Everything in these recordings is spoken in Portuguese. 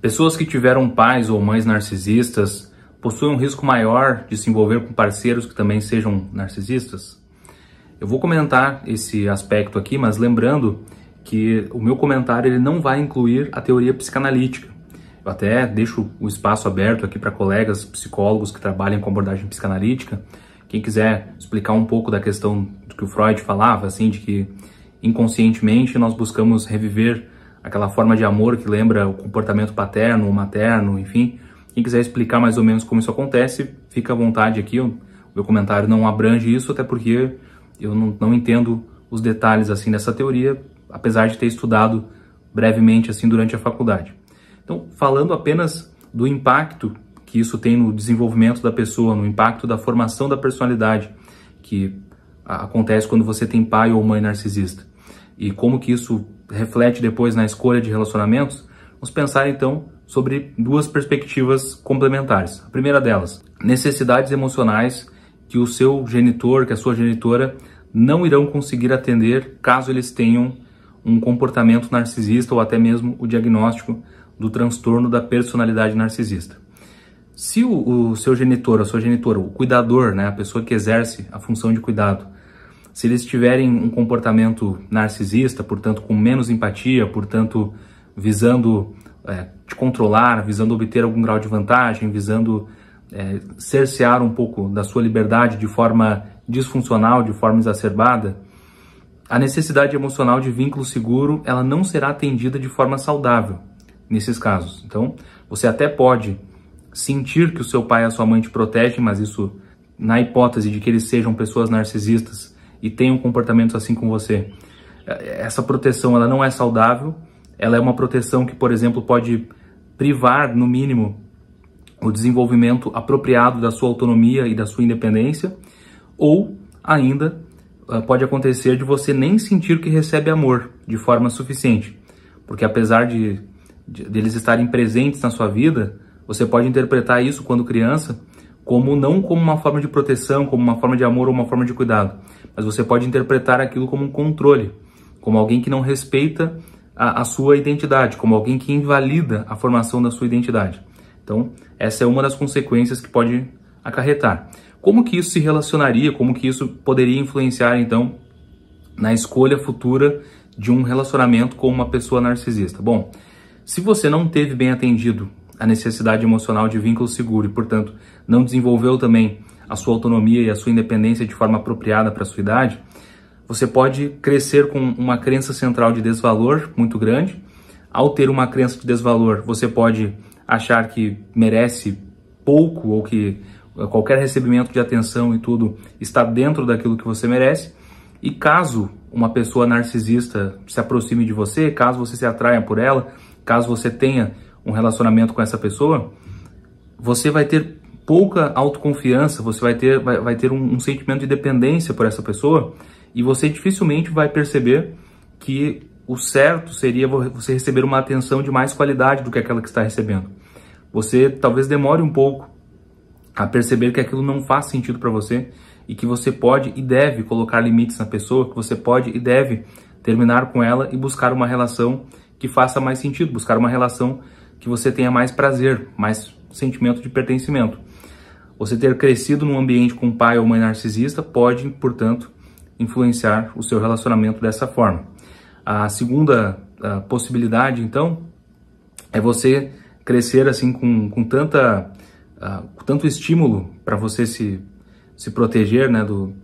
Pessoas que tiveram pais ou mães narcisistas possuem um risco maior de se envolver com parceiros que também sejam narcisistas? Eu vou comentar esse aspecto aqui, mas lembrando que o meu comentário ele não vai incluir a teoria psicanalítica. Eu até deixo o espaço aberto aqui para colegas psicólogos que trabalham com abordagem psicanalítica. Quem quiser explicar um pouco da questão do que o Freud falava, assim, de que inconscientemente nós buscamos reviver aquela forma de amor que lembra o comportamento paterno ou materno, enfim. Quem quiser explicar mais ou menos como isso acontece, fica à vontade aqui. O meu comentário não abrange isso, até porque eu não, não entendo os detalhes assim dessa teoria, apesar de ter estudado brevemente assim durante a faculdade. Então, falando apenas do impacto que isso tem no desenvolvimento da pessoa, no impacto da formação da personalidade, que acontece quando você tem pai ou mãe narcisista e como que isso reflete depois na escolha de relacionamentos, vamos pensar então sobre duas perspectivas complementares. A primeira delas, necessidades emocionais que o seu genitor, que a sua genitora não irão conseguir atender caso eles tenham um comportamento narcisista ou até mesmo o diagnóstico do transtorno da personalidade narcisista. Se o, o seu genitor, a sua genitora, o cuidador, né, a pessoa que exerce a função de cuidado, se eles tiverem um comportamento narcisista, portanto com menos empatia, portanto visando é, te controlar, visando obter algum grau de vantagem, visando é, cercear um pouco da sua liberdade de forma disfuncional, de forma exacerbada, a necessidade emocional de vínculo seguro ela não será atendida de forma saudável nesses casos. Então, você até pode sentir que o seu pai e a sua mãe te protegem, mas isso, na hipótese de que eles sejam pessoas narcisistas, e tenham comportamentos assim com você. Essa proteção ela não é saudável, ela é uma proteção que, por exemplo, pode privar, no mínimo, o desenvolvimento apropriado da sua autonomia e da sua independência, ou ainda eh, pode acontecer de você nem sentir que recebe amor de forma suficiente, porque apesar de, de, de eles estarem presentes na sua vida, você pode interpretar isso quando criança como não como uma forma de proteção, como uma forma de amor ou uma forma de cuidado, mas você pode interpretar aquilo como um controle, como alguém que não respeita a, a sua identidade, como alguém que invalida a formação da sua identidade. Então, essa é uma das consequências que pode acarretar. Como que isso se relacionaria, como que isso poderia influenciar, então, na escolha futura de um relacionamento com uma pessoa narcisista? Bom, se você não teve bem atendido a necessidade emocional de vínculo seguro e, portanto, não desenvolveu também a sua autonomia e a sua independência de forma apropriada para a sua idade, você pode crescer com uma crença central de desvalor muito grande. Ao ter uma crença de desvalor, você pode achar que merece pouco ou que eh, qualquer recebimento de atenção e tudo está dentro daquilo que você merece. E caso uma pessoa narcisista se aproxime de você, caso você se atraia por ela, caso você tenha um relacionamento com essa pessoa, você vai ter pouca autoconfiança, você vai ter, vai, vai ter um, um, sentimento de dependência por essa pessoa e você dificilmente vai perceber que o certo seria você receber uma atenção de mais qualidade do que aquela que está recebendo. Você talvez demore um pouco a perceber que aquilo não faz sentido para você e que você pode e deve colocar limites na pessoa, que você pode e deve terminar com ela e buscar uma relação que faça mais sentido, buscar uma relação que você tenha mais prazer, mais sentimento de pertencimento. Você ter crescido num ambiente com um pai ou mãe narcisista pode, portanto, influenciar o seu relacionamento dessa forma. A segunda a possibilidade, então, é você crescer assim com, com tanta uh, com tanto estímulo para você se, se proteger né, do,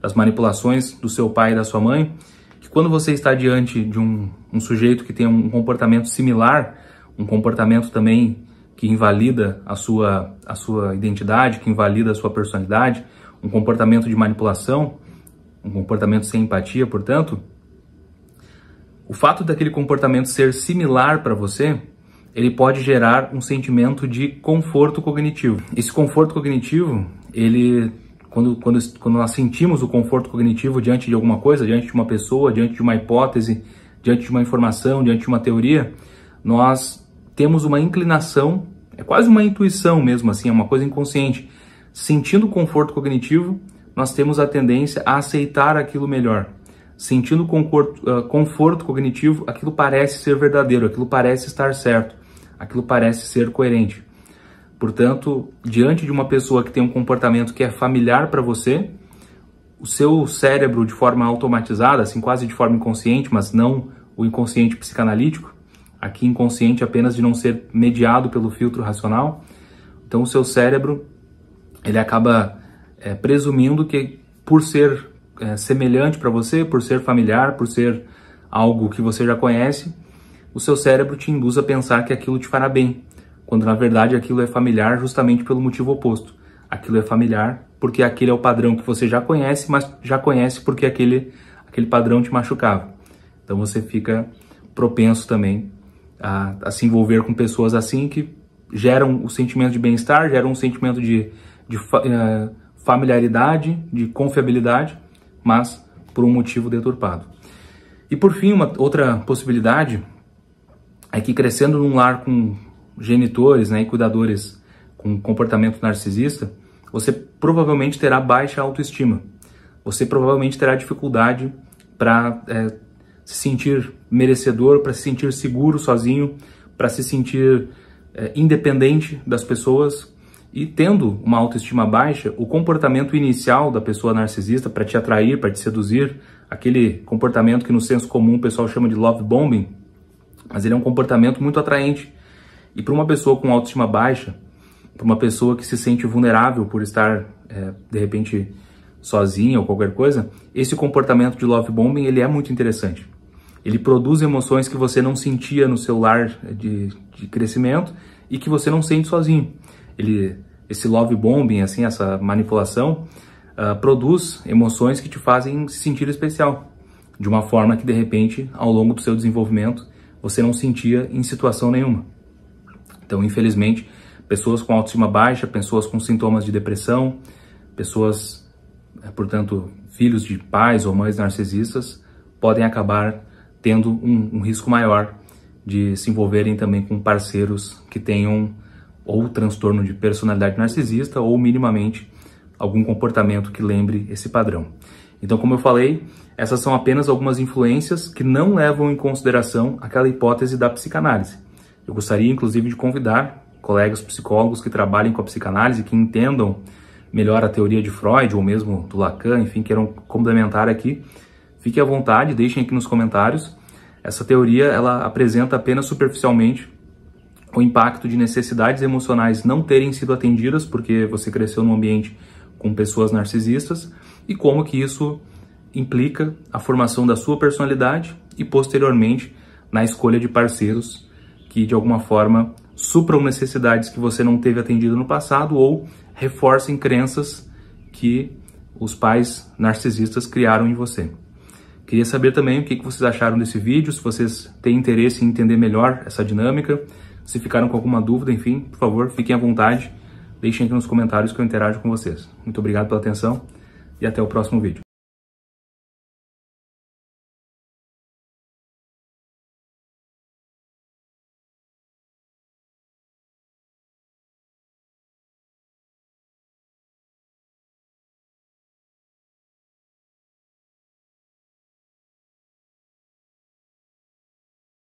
das manipulações do seu pai e da sua mãe, que quando você está diante de um, um sujeito que tem um comportamento similar, um comportamento também que invalida a sua, a sua identidade, que invalida a sua personalidade, um comportamento de manipulação, um comportamento sem empatia, portanto, o fato daquele comportamento ser similar para você, ele pode gerar um sentimento de conforto cognitivo. Esse conforto cognitivo, ele quando, quando, quando nós sentimos o conforto cognitivo diante de alguma coisa, diante de uma pessoa, diante de uma hipótese, diante de uma informação, diante de uma teoria, nós temos uma inclinação, é quase uma intuição mesmo assim, é uma coisa inconsciente. Sentindo conforto cognitivo, nós temos a tendência a aceitar aquilo melhor. Sentindo conforto, ah, conforto cognitivo, aquilo parece ser verdadeiro, aquilo parece estar certo, aquilo parece ser coerente. Portanto, diante de uma pessoa que tem um comportamento que é familiar para você, o seu cérebro de forma automatizada, assim quase de forma inconsciente, mas não o inconsciente psicanalítico, aqui inconsciente apenas de não ser mediado pelo filtro racional. Então o seu cérebro ele acaba é, presumindo que por ser é, semelhante para você, por ser familiar, por ser algo que você já conhece, o seu cérebro te induz a pensar que aquilo te fará bem, quando na verdade aquilo é familiar justamente pelo motivo oposto. Aquilo é familiar porque aquele é o padrão que você já conhece, mas já conhece porque aquele, aquele padrão te machucava. Então você fica propenso também a, a se envolver com pessoas assim que geram o sentimento de bem-estar, geram um sentimento de, de uh, familiaridade, de confiabilidade, mas por um motivo deturpado. E por fim, uma outra possibilidade é que crescendo num lar com genitores né, e cuidadores com comportamento narcisista, você provavelmente terá baixa autoestima. Você provavelmente terá dificuldade para é, eh, se sentir merecedor, para se sentir seguro sozinho, para se sentir é, independente das pessoas. E tendo uma autoestima baixa, o comportamento inicial da pessoa narcisista para te atrair, para te seduzir, aquele comportamento que no senso comum o pessoal chama de love bombing, mas ele é um comportamento muito atraente. E para uma pessoa com autoestima baixa, para uma pessoa que se sente vulnerável por estar é, de repente sozinha ou qualquer coisa, esse comportamento de love bombing ele é muito interessante. Ele produz emoções que você não sentia no seu lar de, de crescimento e que você não sente sozinho. Ele, esse love bombing, assim, essa manipulação, uh, produz emoções que te fazem se sentir especial, de uma forma que de repente, ao longo do seu desenvolvimento, você não sentia em situação nenhuma. Então, infelizmente, pessoas com autoestima baixa, pessoas com sintomas de depressão, pessoas, eh, portanto, filhos de pais ou mães narcisistas, podem acabar tendo um, um risco maior de se envolverem também com parceiros que tenham ou transtorno de personalidade narcisista ou minimamente algum comportamento que lembre esse padrão. Então, como eu falei, essas são apenas algumas influências que não levam em consideração aquela hipótese da psicanálise. Eu gostaria, inclusive, de convidar colegas psicólogos que trabalhem com a psicanálise, que entendam melhor a teoria de Freud ou mesmo do Lacan, enfim, queiram complementar aqui Fique à vontade, deixem aqui nos comentários. Essa teoria ela apresenta apenas superficialmente o impacto de necessidades emocionais não terem sido atendidas porque você cresceu num ambiente com pessoas narcisistas e como que isso implica a formação da sua personalidade e posteriormente na escolha de parceiros que de alguma forma supram necessidades que você não teve atendido no passado ou reforcem crenças que os pais narcisistas criaram em você. Queria saber também o que vocês acharam desse vídeo, se vocês têm interesse em entender melhor essa dinâmica, se ficaram com alguma dúvida, enfim, por favor, fiquem à vontade, deixem aqui nos comentários que eu interajo com vocês. Muito obrigado pela atenção e até o próximo vídeo.